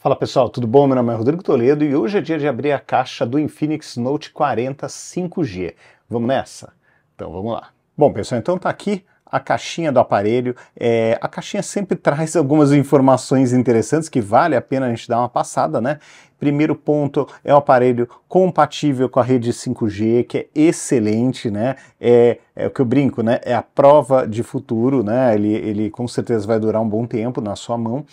Fala pessoal, tudo bom? Meu nome é Rodrigo Toledo e hoje é dia de abrir a caixa do Infinix Note 40 5G. Vamos nessa? Então vamos lá. Bom pessoal, então tá aqui a caixinha do aparelho. É, a caixinha sempre traz algumas informações interessantes que vale a pena a gente dar uma passada, né? Primeiro ponto é um aparelho compatível com a rede 5G, que é excelente, né? É, é o que eu brinco, né? É a prova de futuro, né? Ele, ele com certeza vai durar um bom tempo na sua mão.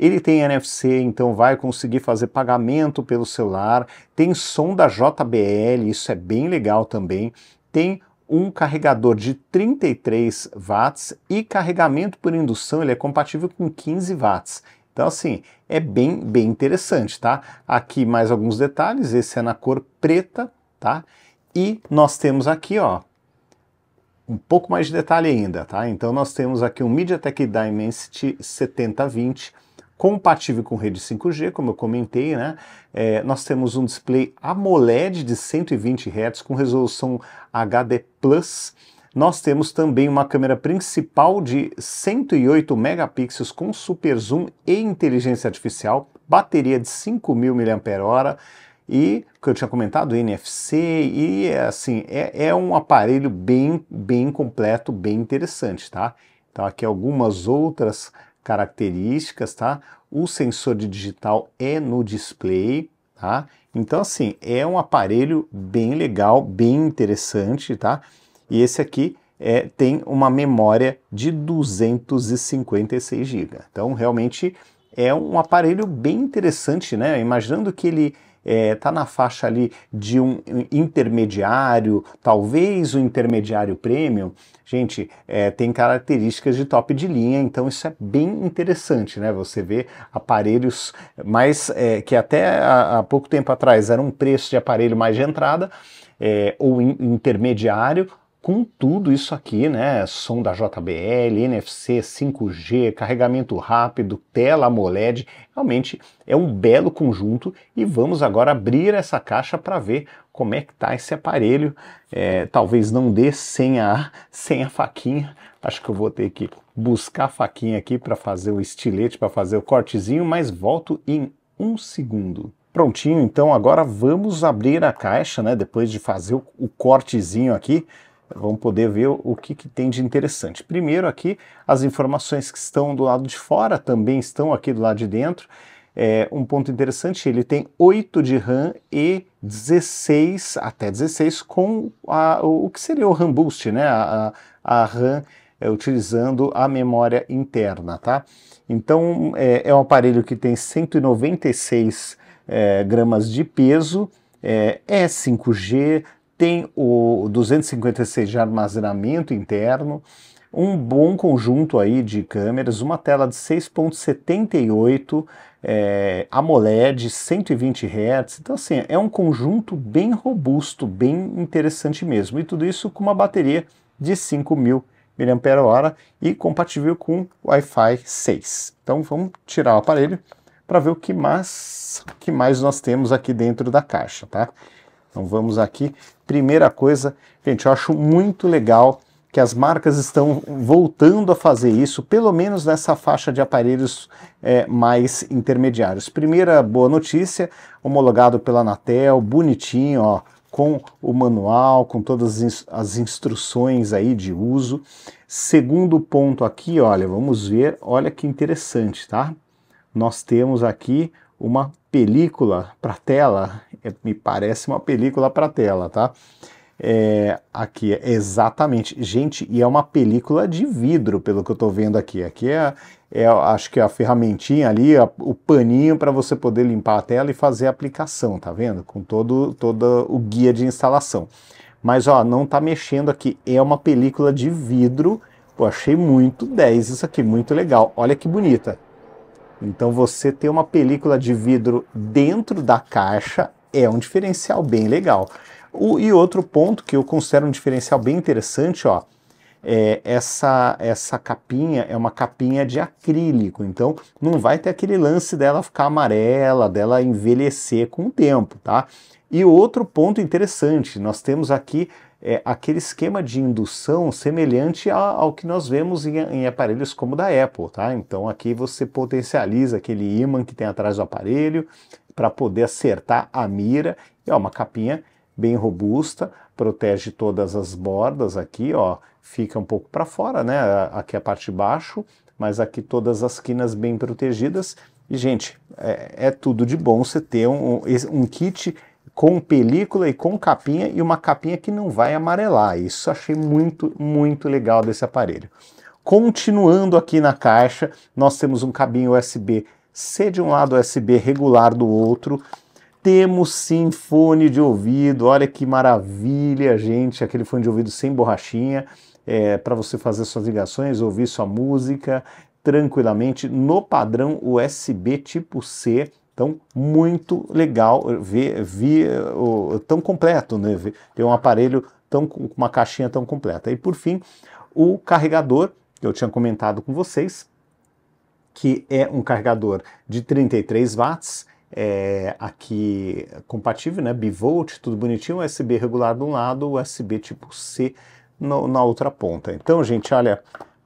Ele tem NFC, então vai conseguir fazer pagamento pelo celular. Tem som da JBL, isso é bem legal também. Tem um carregador de 33 watts e carregamento por indução, ele é compatível com 15 watts. Então, assim, é bem, bem interessante, tá? Aqui mais alguns detalhes, esse é na cor preta, tá? E nós temos aqui, ó, um pouco mais de detalhe ainda, tá? Então, nós temos aqui um MediaTek Dimensity 7020, compatível com rede 5G, como eu comentei, né? É, nós temos um display AMOLED de 120 Hz com resolução HD+. Nós temos também uma câmera principal de 108 megapixels com super zoom e inteligência artificial, bateria de 5.000 mAh e, que eu tinha comentado, NFC, e assim, é, é um aparelho bem, bem completo, bem interessante, tá? Então aqui algumas outras características, tá? o sensor de digital é no display, tá? Então, assim, é um aparelho bem legal, bem interessante, tá? E esse aqui é, tem uma memória de 256 GB. Então, realmente é um aparelho bem interessante, né? Imaginando que ele está é, tá na faixa ali de um intermediário, talvez o um intermediário premium, gente, é, tem características de top de linha, então isso é bem interessante, né? Você vê aparelhos mais é, que até há, há pouco tempo atrás era um preço de aparelho mais de entrada, é, ou in intermediário, com tudo isso aqui, né? Som da JBL, NFC, 5G, carregamento rápido, tela AMOLED, realmente é um belo conjunto e vamos agora abrir essa caixa para ver como é que tá esse aparelho. É, talvez não dê sem a, sem a faquinha, acho que eu vou ter que buscar a faquinha aqui para fazer o estilete, para fazer o cortezinho, mas volto em um segundo. Prontinho, então agora vamos abrir a caixa, né? Depois de fazer o, o cortezinho aqui, vamos poder ver o que, que, tem de interessante. Primeiro aqui, as informações que estão do lado de fora também estão aqui do lado de dentro. É, um ponto interessante, ele tem 8 de RAM e 16, até 16, com a, o que seria o RAM Boost, né? A, a, a RAM é, utilizando a memória interna, tá? Então, é, é um aparelho que tem 196 é, gramas de peso, é, 5G, é tem o 256 de armazenamento interno, um bom conjunto aí de câmeras, uma tela de 6.78 é, eh, AMOLED, 120 Hz, então assim, é um conjunto bem robusto, bem interessante mesmo, e tudo isso com uma bateria de 5.000 mAh e compatível com Wi-Fi 6. Então vamos tirar o aparelho para ver o que mais, que mais nós temos aqui dentro da caixa, tá? Então vamos aqui. Primeira coisa, gente, eu acho muito legal que as marcas estão voltando a fazer isso, pelo menos nessa faixa de aparelhos é, mais intermediários. Primeira boa notícia, homologado pela Anatel, bonitinho, ó, com o manual, com todas as instruções aí de uso. Segundo ponto aqui, olha, vamos ver, olha que interessante, tá? Nós temos aqui uma película para tela é, me parece uma película para tela, tá? É, aqui é exatamente, gente, e é uma película de vidro, pelo que eu estou vendo aqui. Aqui é, é, acho que é a ferramentinha ali, a, o paninho para você poder limpar a tela e fazer a aplicação, tá vendo? Com todo, todo o guia de instalação. Mas ó, não tá mexendo aqui, é uma película de vidro. Pô, achei muito 10 isso aqui, muito legal. Olha que bonita. Então você tem uma película de vidro dentro da caixa é um diferencial bem legal. O, e outro ponto que eu considero um diferencial bem interessante, ó, é, essa, essa capinha é uma capinha de acrílico, então não vai ter aquele lance dela ficar amarela, dela envelhecer com o tempo, tá? E outro ponto interessante, nós temos aqui é, aquele esquema de indução semelhante a, ao que nós vemos em, em, aparelhos como o da Apple, tá? Então aqui você potencializa aquele ímã que tem atrás do aparelho, para poder acertar a mira. É uma capinha bem robusta, protege todas as bordas aqui, ó, fica um pouco para fora, né? Aqui a parte de baixo, mas aqui todas as quinas bem protegidas. E, gente, é, é tudo de bom você ter um, um kit com película e com capinha, e uma capinha que não vai amarelar. Isso achei muito, muito legal desse aparelho. Continuando aqui na caixa, nós temos um cabinho USB C de um lado, USB regular do outro. Temos sim fone de ouvido, olha que maravilha, gente, aquele fone de ouvido sem borrachinha, é, para você fazer suas ligações, ouvir sua música tranquilamente no padrão USB tipo C. Então, muito legal ver, ver o, tão completo, né? Ter um aparelho tão com uma caixinha tão completa. E por fim, o carregador, que eu tinha comentado com vocês, que é um carregador de 33 watts, é, aqui compatível, né, bivolt, tudo bonitinho, USB regular de um lado, USB tipo C no, na outra ponta. Então, gente, olha,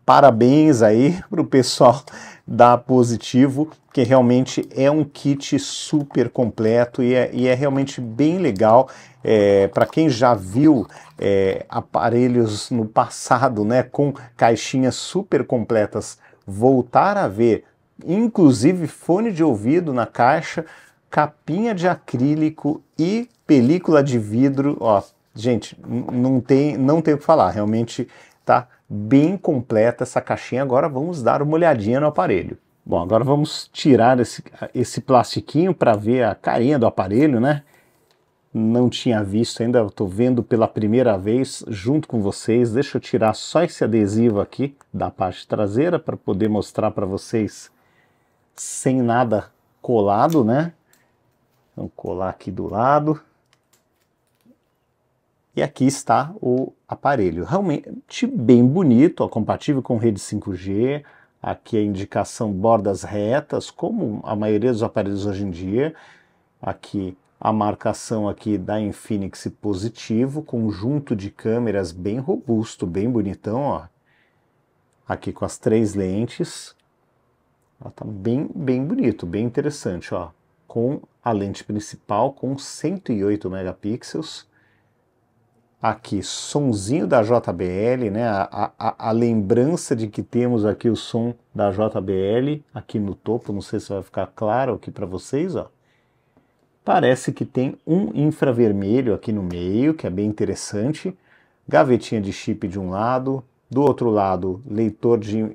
parabéns aí para o pessoal da Positivo, que realmente é um kit super completo e é, e é realmente bem legal. É, para quem já viu é, aparelhos no passado, né, com caixinhas super completas voltar a ver, inclusive fone de ouvido na caixa, capinha de acrílico e película de vidro. Ó, gente, não tem, não tem o que falar, realmente tá bem completa essa caixinha. Agora vamos dar uma olhadinha no aparelho. Bom, agora vamos tirar esse, esse plastiquinho para ver a carinha do aparelho, né? não tinha visto ainda, estou vendo pela primeira vez junto com vocês. Deixa eu tirar só esse adesivo aqui da parte traseira para poder mostrar para vocês sem nada colado, né? Vamos colar aqui do lado. E aqui está o aparelho. Realmente bem bonito, ó, compatível com rede 5G. Aqui a indicação bordas retas, como a maioria dos aparelhos hoje em dia. Aqui a marcação aqui da Infinix positivo, conjunto de câmeras bem robusto, bem bonitão, ó. Aqui com as três lentes. Ela tá bem, bem bonito, bem interessante, ó. Com a lente principal com 108 megapixels. Aqui, sonzinho da JBL, né? A, a, a lembrança de que temos aqui o som da JBL aqui no topo, não sei se vai ficar claro aqui para vocês, ó. Parece que tem um infravermelho aqui no meio, que é bem interessante. Gavetinha de chip de um lado, do outro lado, leitor de.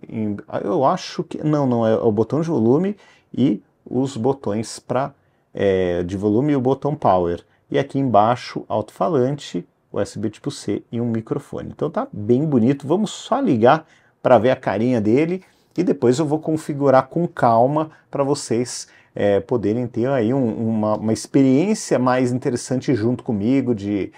Eu acho que. Não, não, é o botão de volume e os botões para é, de volume e o botão power. E aqui embaixo, alto-falante, USB tipo C e um microfone. Então tá bem bonito. Vamos só ligar para ver a carinha dele e depois eu vou configurar com calma para vocês é, poderem ter aí um, uma, uma, experiência mais interessante junto comigo, de,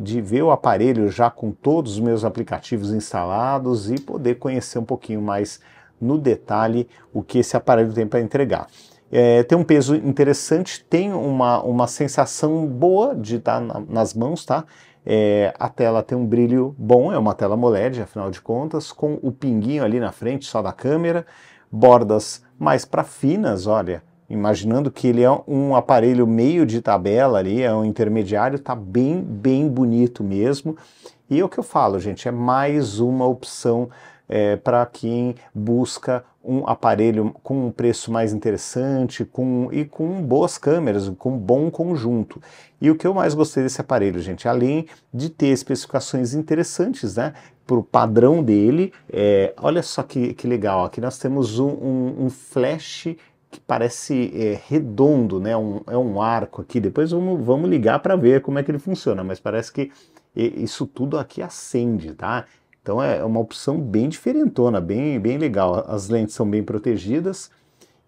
de ver o aparelho já com todos os meus aplicativos instalados e poder conhecer um pouquinho mais no detalhe o que esse aparelho tem para entregar. É, tem um peso interessante, tem uma, uma sensação boa de estar tá na, nas mãos, tá? É, a tela tem um brilho bom, é uma tela MOLED, afinal de contas, com o pinguinho ali na frente só da câmera, bordas mais para finas, olha, imaginando que ele é um aparelho meio de tabela ali, é um intermediário, tá bem, bem bonito mesmo. E é o que eu falo, gente, é mais uma opção é, para quem busca um aparelho com um preço mais interessante com, e com boas câmeras, com um bom conjunto. E o que eu mais gostei desse aparelho, gente, além de ter especificações interessantes, né? Para o padrão dele, é, olha só que, que legal, aqui nós temos um, um, um flash que parece é, redondo, né? Um, é um arco aqui. Depois vamos, vamos ligar para ver como é que ele funciona, mas parece que isso tudo aqui acende, tá? Então é, é uma opção bem diferentona, bem, bem legal. As lentes são bem protegidas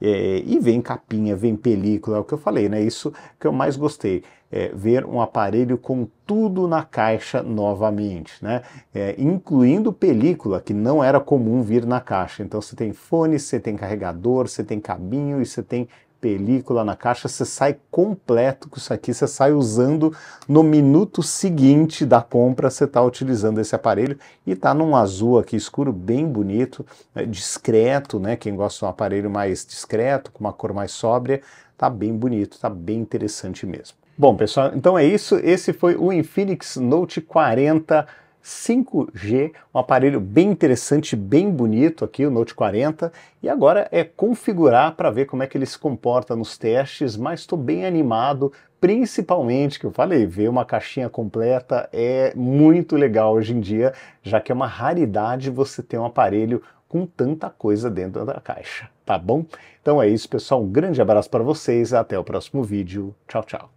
é, e vem capinha, vem película, é o que eu falei, né? Isso que eu mais gostei, é, ver um aparelho com tudo na caixa novamente, né? É, incluindo película, que não era comum vir na caixa. Então você tem fone, você tem carregador, você tem cabinho e você tem película na caixa, você sai completo com isso aqui, você sai usando no minuto seguinte da compra, você está utilizando esse aparelho e está num azul aqui escuro bem bonito, né, discreto, né? Quem gosta de um aparelho mais discreto, com uma cor mais sóbria, tá bem bonito, tá bem interessante mesmo. Bom, pessoal, então é isso. Esse foi o Infinix Note 40 5G, um aparelho bem interessante, bem bonito aqui, o Note 40, e agora é configurar para ver como é que ele se comporta nos testes, mas estou bem animado, principalmente, que eu falei, ver uma caixinha completa é muito legal hoje em dia, já que é uma raridade você ter um aparelho com tanta coisa dentro da caixa, tá bom? Então é isso, pessoal, um grande abraço para vocês, até o próximo vídeo, tchau, tchau!